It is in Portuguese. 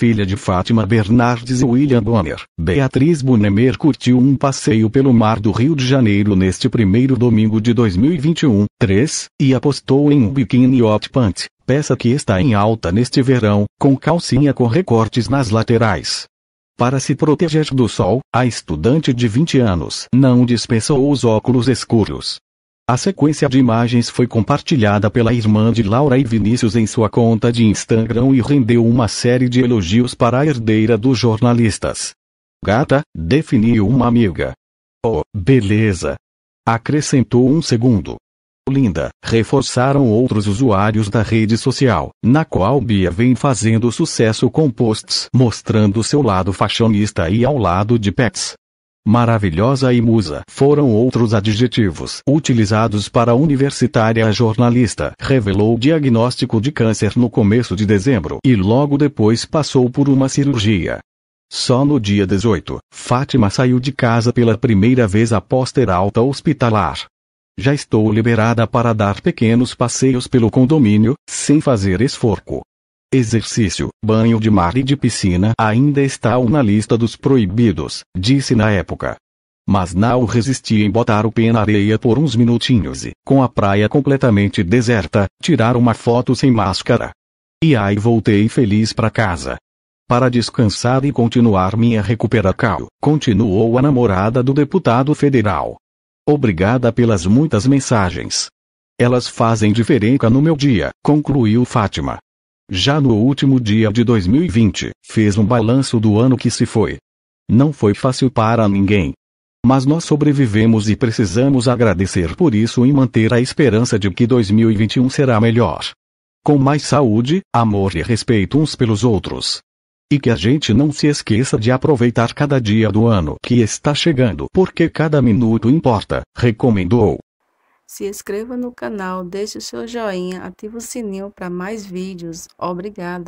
filha de Fátima Bernardes e William Bonner. Beatriz Bonemer curtiu um passeio pelo mar do Rio de Janeiro neste primeiro domingo de 2021, 3, e apostou em um biquíni hot pant, peça que está em alta neste verão, com calcinha com recortes nas laterais. Para se proteger do sol, a estudante de 20 anos não dispensou os óculos escuros. A sequência de imagens foi compartilhada pela irmã de Laura e Vinícius em sua conta de Instagram e rendeu uma série de elogios para a herdeira dos jornalistas. Gata, definiu uma amiga. Oh, beleza! Acrescentou um segundo. Linda, reforçaram outros usuários da rede social, na qual Bia vem fazendo sucesso com posts mostrando seu lado fashionista e ao lado de pets. Maravilhosa e musa foram outros adjetivos utilizados para a universitária jornalista. Revelou o diagnóstico de câncer no começo de dezembro e logo depois passou por uma cirurgia. Só no dia 18, Fátima saiu de casa pela primeira vez após ter alta hospitalar. Já estou liberada para dar pequenos passeios pelo condomínio, sem fazer esforço. Exercício, banho de mar e de piscina ainda estão na lista dos proibidos, disse na época. Mas não resisti em botar o pé na areia por uns minutinhos e, com a praia completamente deserta, tirar uma foto sem máscara. E aí voltei feliz para casa. Para descansar e continuar minha recuperação, continuou a namorada do deputado federal. Obrigada pelas muitas mensagens. Elas fazem diferença no meu dia, concluiu Fátima já no último dia de 2020, fez um balanço do ano que se foi. Não foi fácil para ninguém. Mas nós sobrevivemos e precisamos agradecer por isso e manter a esperança de que 2021 será melhor. Com mais saúde, amor e respeito uns pelos outros. E que a gente não se esqueça de aproveitar cada dia do ano que está chegando, porque cada minuto importa, recomendou. Se inscreva no canal, deixe o seu joinha, ative o sininho para mais vídeos. Obrigada!